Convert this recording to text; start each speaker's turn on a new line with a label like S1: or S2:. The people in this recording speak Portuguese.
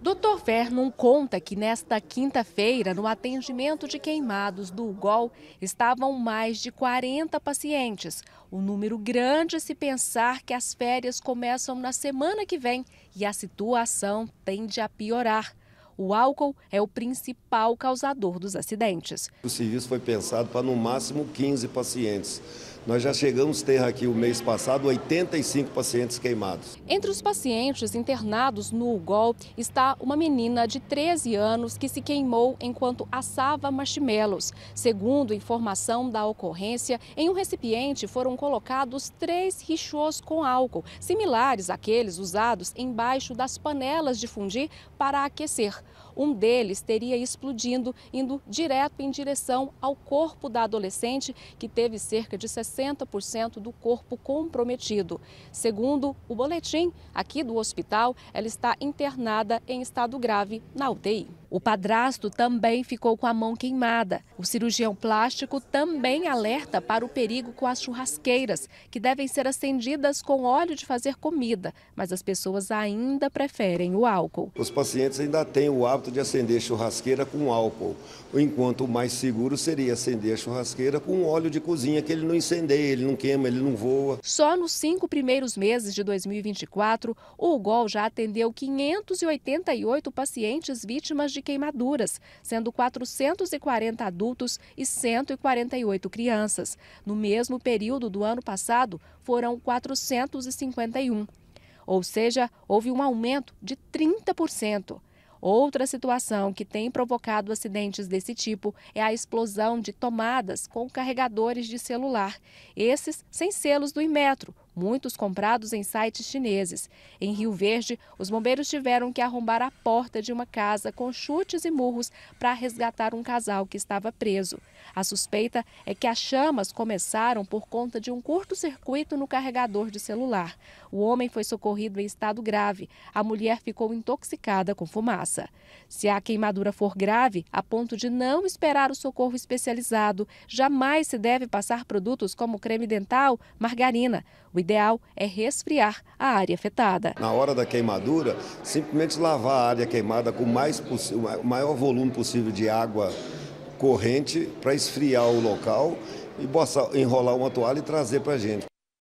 S1: Dr. Vernon conta que nesta quinta-feira, no atendimento de queimados do UGOL, estavam mais de 40 pacientes. Um número grande se pensar que as férias começam na semana que vem e a situação tende a piorar. O álcool é o principal causador dos acidentes.
S2: O serviço foi pensado para no máximo 15 pacientes. Nós já chegamos a ter aqui o mês passado 85 pacientes queimados.
S1: Entre os pacientes internados no UGOL está uma menina de 13 anos que se queimou enquanto assava marshmallows. Segundo informação da ocorrência, em um recipiente foram colocados três rixos com álcool, similares àqueles usados embaixo das panelas de fundir para aquecer. Um deles teria explodindo, indo direto em direção ao corpo da adolescente, que teve cerca de 60 60% do corpo comprometido. Segundo o boletim aqui do hospital, ela está internada em estado grave na UTI. O padrasto também ficou com a mão queimada. O cirurgião plástico também alerta para o perigo com as churrasqueiras, que devem ser acendidas com óleo de fazer comida, mas as pessoas ainda preferem o álcool.
S2: Os pacientes ainda têm o hábito de acender churrasqueira com álcool, enquanto o mais seguro seria acender a churrasqueira com óleo de cozinha, que ele não incendeia, ele não queima, ele não voa. Só
S1: nos cinco primeiros meses de 2024, o UGOL já atendeu 588 pacientes vítimas de queimaduras, sendo 440 adultos e 148 crianças. No mesmo período do ano passado, foram 451. Ou seja, houve um aumento de 30%. Outra situação que tem provocado acidentes desse tipo é a explosão de tomadas com carregadores de celular, esses sem selos do Inmetro, muitos comprados em sites chineses. Em Rio Verde, os bombeiros tiveram que arrombar a porta de uma casa com chutes e murros para resgatar um casal que estava preso. A suspeita é que as chamas começaram por conta de um curto-circuito no carregador de celular. O homem foi socorrido em estado grave. A mulher ficou intoxicada com fumaça. Se a queimadura for grave, a ponto de não esperar o socorro especializado, jamais se deve passar produtos como creme dental, margarina. O ideal é resfriar a área afetada.
S2: Na hora da queimadura, simplesmente lavar a área queimada com mais o maior volume possível de água corrente para esfriar o local e enrolar uma toalha e trazer para a gente.